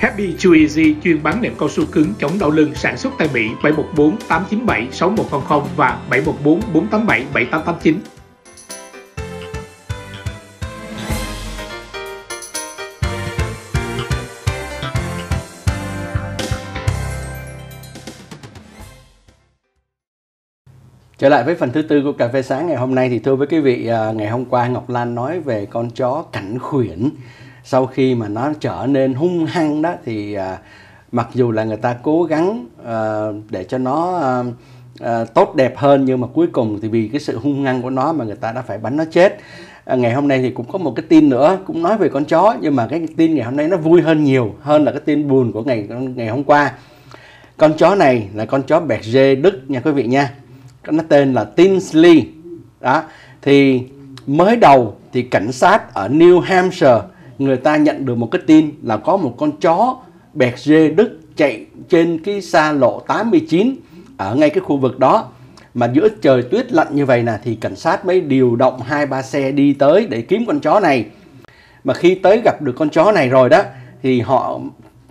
Happy Chewy chuyên bán nệm cao su cứng chống đau lưng sản xuất tại Mỹ 714 897 6100 và 714 487 7889. Trở lại với phần thứ tư của cà phê sáng ngày hôm nay thì thưa với quý vị à, ngày hôm qua Ngọc Lan nói về con chó cảnh khuyển sau khi mà nó trở nên hung hăng đó thì à, mặc dù là người ta cố gắng à, để cho nó à, à, tốt đẹp hơn nhưng mà cuối cùng thì vì cái sự hung hăng của nó mà người ta đã phải bắn nó chết à, ngày hôm nay thì cũng có một cái tin nữa cũng nói về con chó nhưng mà cái tin ngày hôm nay nó vui hơn nhiều hơn là cái tin buồn của ngày ngày hôm qua con chó này là con chó bẹt dê đức nha quý vị nha nó tên là Tinsley đó thì mới đầu thì cảnh sát ở New Hampshire người ta nhận được một cái tin là có một con chó bẹt dê Đức chạy trên cái xa lộ 89 ở ngay cái khu vực đó mà giữa trời tuyết lạnh như vậy nè thì cảnh sát mới điều động hai ba xe đi tới để kiếm con chó này mà khi tới gặp được con chó này rồi đó thì họ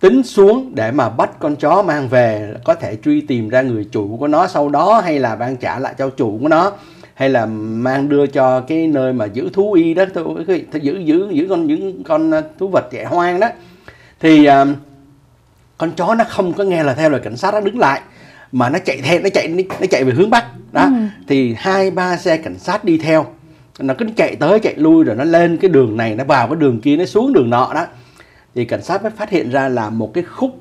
tính xuống để mà bắt con chó mang về có thể truy tìm ra người chủ của nó sau đó hay là ban trả lại cho chủ của nó hay là mang đưa cho cái nơi mà giữ thú y đó thôi tôi giữ giữ giữ con những con à, thú vật trẻ hoang đó thì uh, con chó nó không có nghe là theo lời cảnh sát nó đứng lại mà nó chạy theo nó chạy nó chạy về hướng bắc đó ừ. thì hai ba xe cảnh sát đi theo nó cứ chạy tới chạy lui rồi nó lên cái đường này nó vào cái đường kia nó xuống đường nọ đó thì cảnh sát mới phát hiện ra là một cái khúc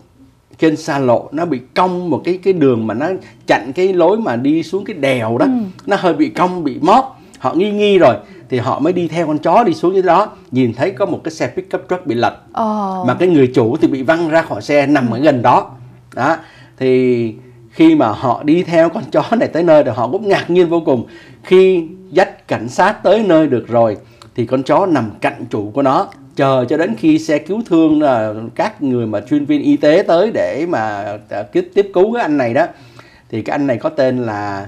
trên xa lộ nó bị cong một cái cái đường mà nó chặn cái lối mà đi xuống cái đèo đó ừ. nó hơi bị cong bị móp họ nghi nghi rồi thì họ mới đi theo con chó đi xuống dưới đó nhìn thấy có một cái xe pickup truck bị lật oh. mà cái người chủ thì bị văng ra khỏi xe nằm ở gần đó đó thì khi mà họ đi theo con chó này tới nơi thì họ cũng ngạc nhiên vô cùng khi dắt cảnh sát tới nơi được rồi thì con chó nằm cạnh chủ của nó chờ cho đến khi xe cứu thương là các người mà chuyên viên y tế tới để mà tiếp à, tiếp cứu cái anh này đó thì cái anh này có tên là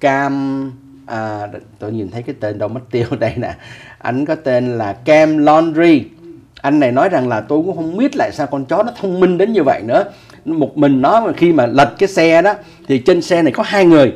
cam à, tôi nhìn thấy cái tên đâu mất tiêu đây nè anh có tên là cam laundry anh này nói rằng là tôi cũng không biết lại sao con chó nó thông minh đến như vậy nữa một mình nó mà khi mà lật cái xe đó thì trên xe này có hai người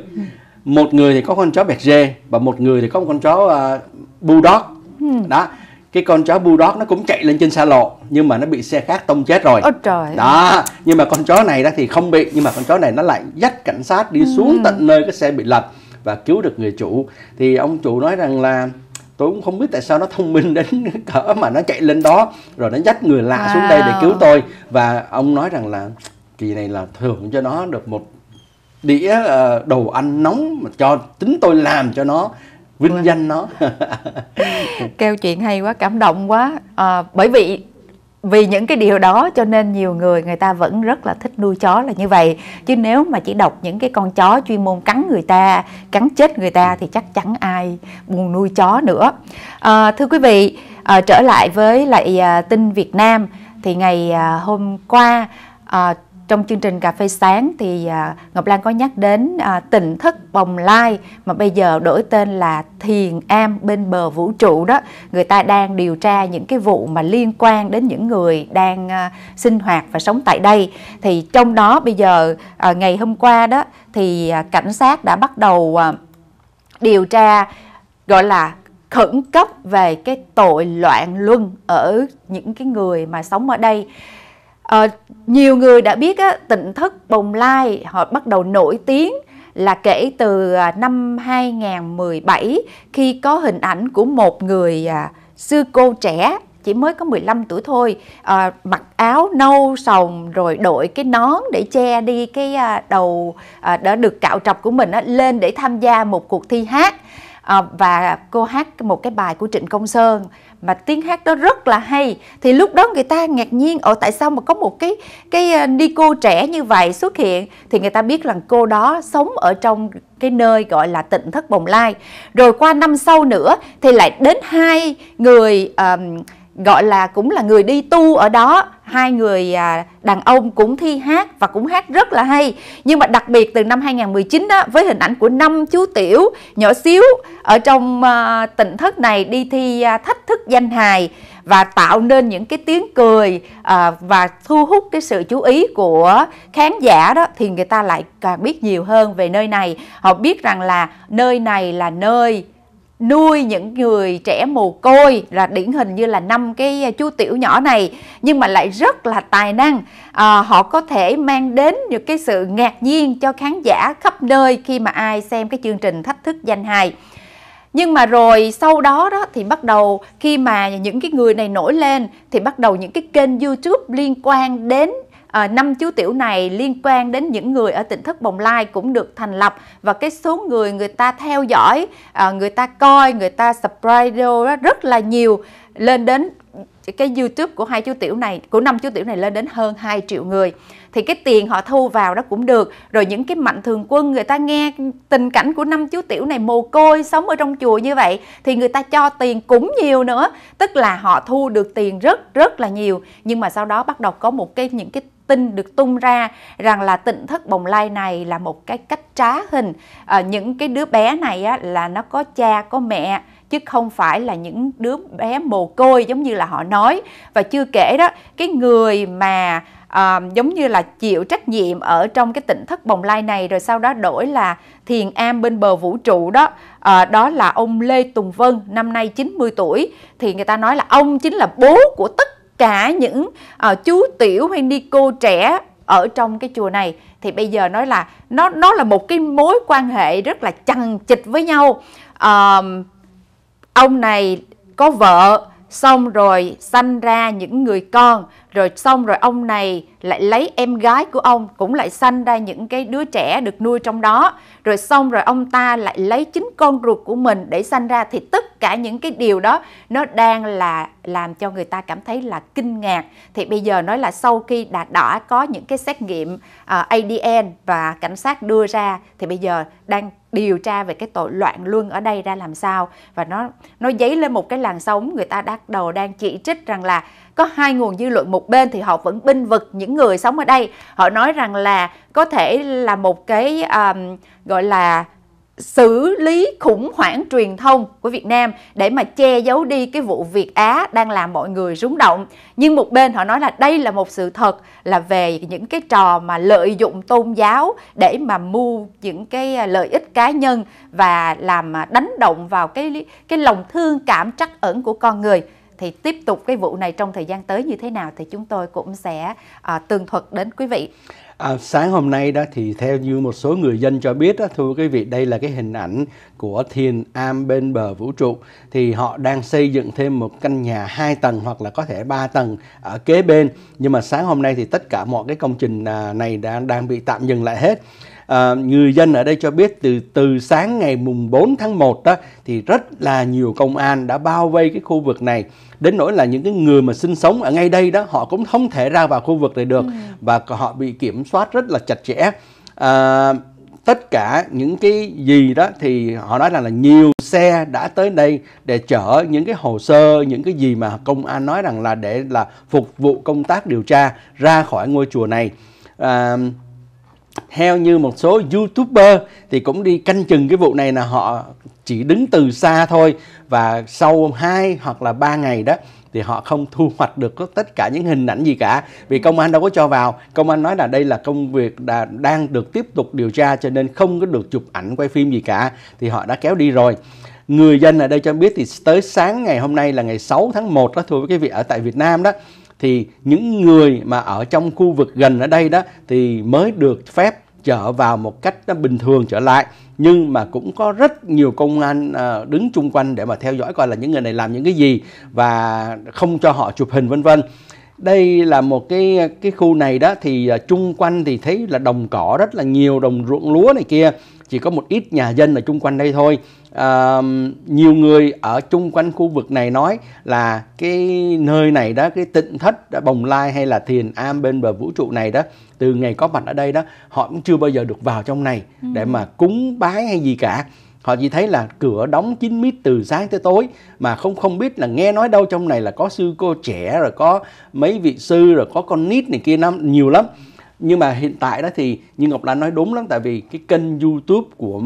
một người thì có con chó bẹt dê và một người thì có một con chó uh, bulldog Hmm. đó cái con chó bulldog nó cũng chạy lên trên xa lộ nhưng mà nó bị xe khác tông chết rồi Ôi trời đó nhưng mà con chó này đó thì không bị nhưng mà con chó này nó lại dắt cảnh sát đi hmm. xuống hmm. tận nơi cái xe bị lật và cứu được người chủ thì ông chủ nói rằng là tôi cũng không biết tại sao nó thông minh đến cỡ mà nó chạy lên đó rồi nó dắt người lạ wow. xuống đây để cứu tôi và ông nói rằng là kỳ này là thưởng cho nó được một đĩa ờ, đồ ăn nóng mà cho tính tôi làm cho nó vinh wow. Vâng. danh nó kêu chuyện hay quá cảm động quá à, bởi vì vì những cái điều đó cho nên nhiều người người ta vẫn rất là thích nuôi chó là như vậy chứ nếu mà chỉ đọc những cái con chó chuyên môn cắn người ta cắn chết người ta thì chắc chắn ai buồn nuôi chó nữa à, thưa quý vị à, trở lại với lại à, tin Việt Nam thì ngày à, hôm qua à, trong chương trình cà phê sáng thì à, Ngọc Lan có nhắc đến à, tỉnh thất bồng lai mà bây giờ đổi tên là thiền am bên bờ vũ trụ đó người ta đang điều tra những cái vụ mà liên quan đến những người đang à, sinh hoạt và sống tại đây thì trong đó bây giờ à, ngày hôm qua đó thì cảnh sát đã bắt đầu điều tra gọi là khẩn cấp về cái tội loạn luân ở những cái người mà sống ở đây à, nhiều người đã biết á, tỉnh thất bồng lai họ bắt đầu nổi tiếng là kể từ à, năm 2017 khi có hình ảnh của một người à, sư cô trẻ chỉ mới có 15 tuổi thôi à, mặc áo nâu sòng rồi đội cái nón để che đi cái à, đầu à, đã được cạo trọc của mình á, lên để tham gia một cuộc thi hát à, và cô hát một cái bài của Trịnh Công Sơn mà tiếng hát đó rất là hay thì lúc đó người ta ngạc nhiên ở tại sao mà có một cái cái ờ, ni cô trẻ như vậy xuất hiện thì người ta biết rằng cô đó sống ở trong cái nơi gọi là tịnh thất bồng lai rồi qua năm sau nữa thì lại đến hai người um, gọi là cũng là người đi tu ở đó hai người à, đàn ông cũng thi hát và cũng hát rất là hay nhưng mà đặc biệt từ năm 2019 đó với hình ảnh của năm chú tiểu nhỏ xíu ở trong à, tỉnh thất này đi thi à, thách thức danh hài và tạo nên những cái tiếng cười à, và thu hút cái sự chú ý của khán giả đó thì người ta lại càng biết nhiều hơn về nơi này họ biết rằng là nơi này là nơi nuôi những người trẻ mồ côi là điển hình như là năm cái à, chú tiểu nhỏ này nhưng mà lại rất là tài năng à, họ có thể mang đến được cái sự ngạc nhiên cho khán giả khắp nơi khi mà ai xem cái chương trình thách thức danh hài nhưng mà rồi sau đó đó thì bắt đầu khi mà những cái người này nổi lên thì bắt đầu những cái kênh youtube liên quan đến Ờ, năm chú tiểu này liên quan đến những người ở tỉnh thất bồng lai cũng được thành lập và cái số người người ta theo dõi, à, người ta coi, người ta subscribe rất là nhiều lên đến cái YouTube của hai chú tiểu này của năm chú tiểu này lên đến hơn 2 triệu người thì cái tiền họ thu vào đó cũng được rồi những cái mạnh thường quân người ta nghe tình cảnh của năm chú tiểu này mồ côi sống ở trong chùa như vậy thì người ta cho tiền cũng nhiều nữa tức là họ thu được tiền rất rất là nhiều nhưng mà sau đó bắt đầu có một cái những cái tin được tung ra rằng là tịnh thất bồng lai này là một cái cách trá hình à, những cái đứa bé này á, là nó có cha có mẹ chứ không phải là những đứa bé mồ côi giống như là họ nói và chưa kể đó cái người mà à, giống như là chịu trách nhiệm ở trong cái tịnh thất bồng lai này rồi sau đó đổi là thiền am bên bờ vũ trụ đó à, đó là ông Lê Tùng Vân năm nay 90 tuổi thì người ta nói là ông chính là bố của tất cả những uh, chú tiểu hay ni cô trẻ ở trong cái chùa này thì bây giờ nói là nó nó là một cái mối quan hệ rất là chằng chịt với nhau uh, ông này có vợ xong rồi sanh ra những người con rồi xong rồi ông này lại lấy em gái của ông cũng lại sanh ra những cái đứa trẻ được nuôi trong đó rồi xong rồi ông ta lại lấy chính con ruột của mình để sanh ra thì tất cả những cái điều đó nó đang là làm cho người ta cảm thấy là kinh ngạc thì bây giờ nói là sau khi đã đã có những cái xét nghiệm uh, à, ADN và cảnh sát đưa ra thì bây giờ đang điều tra về cái tội loạn luân ở đây ra làm sao và nó nó dấy lên một cái làn sóng người ta bắt đầu đang chỉ trích rằng là có hai nguồn dư luận một bên thì họ vẫn binh vực những người sống ở đây họ nói rằng là có thể là một cái um, gọi là xử lý khủng hoảng truyền thông của Việt Nam để mà che giấu đi cái vụ Việt Á đang làm mọi người rúng động. Nhưng một bên họ nói là đây là một sự thật là về những cái trò mà lợi dụng tôn giáo để mà mua những cái à, lợi ích cá nhân và làm à, đánh động vào cái cái lòng thương cảm trắc ẩn của con người thì tiếp tục cái vụ này trong thời gian tới như thế nào thì chúng tôi cũng sẽ à, tường thuật đến quý vị. À, sáng hôm nay đó thì theo như một số người dân cho biết đó, thưa quý vị đây là cái hình ảnh của thiền am bên bờ vũ trụ thì họ đang xây dựng thêm một căn nhà 2 tầng hoặc là có thể 3 tầng ở kế bên nhưng mà sáng hôm nay thì tất cả mọi cái công trình à, này đang đang bị tạm dừng lại hết à, người dân ở đây cho biết từ từ sáng ngày mùng 4 tháng 1 đó thì rất là nhiều công an đã bao vây cái khu vực này đến nỗi là những cái người mà sinh sống ở ngay đây đó họ cũng không thể ra vào khu vực này được ừ. và họ bị kiểm soát rất là chặt chẽ à, tất cả những cái gì đó thì họ nói rằng là, nhiều xe đã tới đây để chở những cái hồ sơ những cái gì mà công an nói rằng là để là phục vụ công tác điều tra ra khỏi ngôi chùa này à, theo như một số youtuber thì cũng đi canh chừng cái vụ này là họ chỉ đứng từ xa thôi và sau 2 hoặc là 3 ngày đó thì họ không thu hoạch được tất cả những hình ảnh gì cả vì công an đâu có cho vào công an nói là đây là công việc đã, đang được tiếp tục điều tra cho nên không có được chụp ảnh quay phim gì cả thì họ đã kéo đi rồi người dân ở đây cho biết thì tới sáng ngày hôm nay là ngày 6 tháng 1 đó thôi với quý vị ở tại Việt Nam đó thì những người mà ở trong khu vực gần ở đây đó thì mới được phép chở vào một cách bình thường trở lại nhưng mà cũng có rất nhiều công an à, đứng chung quanh để mà theo dõi coi là những người này làm những cái gì và không cho họ chụp hình vân vân đây là một cái cái khu này đó thì à, chung quanh thì thấy là đồng cỏ rất là nhiều đồng ruộng lúa này kia chỉ có một ít nhà dân ở chung quanh đây thôi uh, nhiều người ở chung quanh khu vực này nói là cái nơi này đó cái tịnh thất đã à, bồng lai hay là thiền am bên bờ vũ trụ này đó từ ngày có mặt ở đây đó họ cũng chưa bao giờ được vào trong này ừ. để mà cúng bái hay gì cả họ chỉ thấy là cửa đóng kín mít từ sáng tới tối mà không không biết là nghe nói đâu trong này là có sư cô trẻ rồi có mấy vị sư rồi có con nít này kia năm nhiều lắm nhưng mà hiện tại đó thì như ngọc lan nói đúng lắm tại vì cái kênh youtube của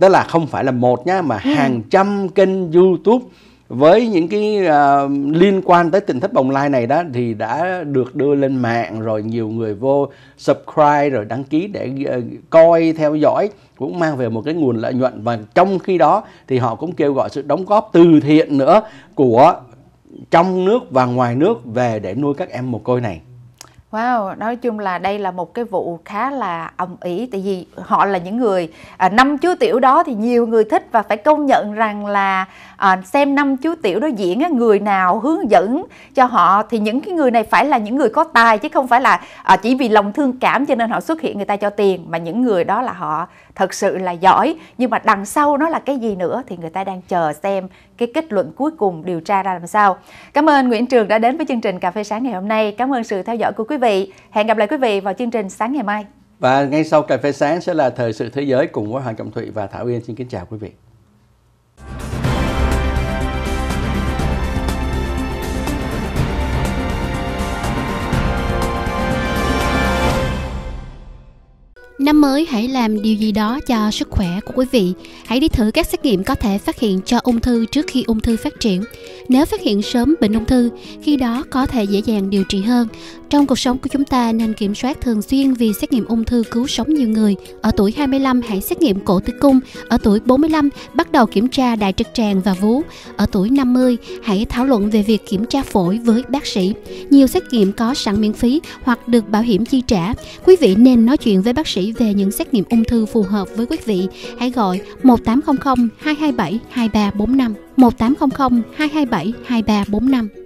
tức là không phải là một nhá mà ừ. hàng trăm kênh YouTube với những cái uh, liên quan tới tình thích bồng lai này đó thì đã được đưa lên mạng rồi nhiều người vô subscribe rồi đăng ký để uh, coi theo dõi cũng mang về một cái nguồn lợi nhuận và trong khi đó thì họ cũng kêu gọi sự đóng góp từ thiện nữa của trong nước và ngoài nước về để nuôi các em mồ côi này Wow, nói chung là đây là một cái vụ khá là ầm ĩ tại vì họ là những người à, năm chú tiểu đó thì nhiều người thích và phải công nhận rằng là à, xem năm chú tiểu đó diễn người nào hướng dẫn cho họ thì những cái người này phải là những người có tài chứ không phải là à, chỉ vì lòng thương cảm cho nên họ xuất hiện người ta cho tiền mà những người đó là họ thật sự là giỏi nhưng mà đằng sau nó là cái gì nữa thì người ta đang chờ xem cái kết luận cuối cùng điều tra ra làm sao. Cảm ơn Nguyễn Trường đã đến với chương trình Cà phê sáng ngày hôm nay. Cảm ơn sự theo dõi của quý vị. Hẹn gặp lại quý vị vào chương trình sáng ngày mai. Và ngay sau cà phê sáng sẽ là thời sự thế giới cùng với Hoàng Cẩm Thụy và Thảo Yên. Xin kính chào quý vị. Năm mới hãy làm điều gì đó cho sức khỏe của quý vị. Hãy đi thử các xét nghiệm có thể phát hiện cho ung thư trước khi ung thư phát triển. Nếu phát hiện sớm bệnh ung thư, khi đó có thể dễ dàng điều trị hơn. Trong cuộc sống của chúng ta nên kiểm soát thường xuyên vì xét nghiệm ung thư cứu sống nhiều người. Ở tuổi 25 hãy xét nghiệm cổ tử cung, ở tuổi 45 bắt đầu kiểm tra đại trực tràng và vú, ở tuổi 50 hãy thảo luận về việc kiểm tra phổi với bác sĩ. Nhiều xét nghiệm có sẵn miễn phí hoặc được bảo hiểm chi trả. Quý vị nên nói chuyện với bác sĩ về những xét nghiệm ung thư phù hợp với quý vị. Hãy gọi 1800 227 2345. 1800 227 2345.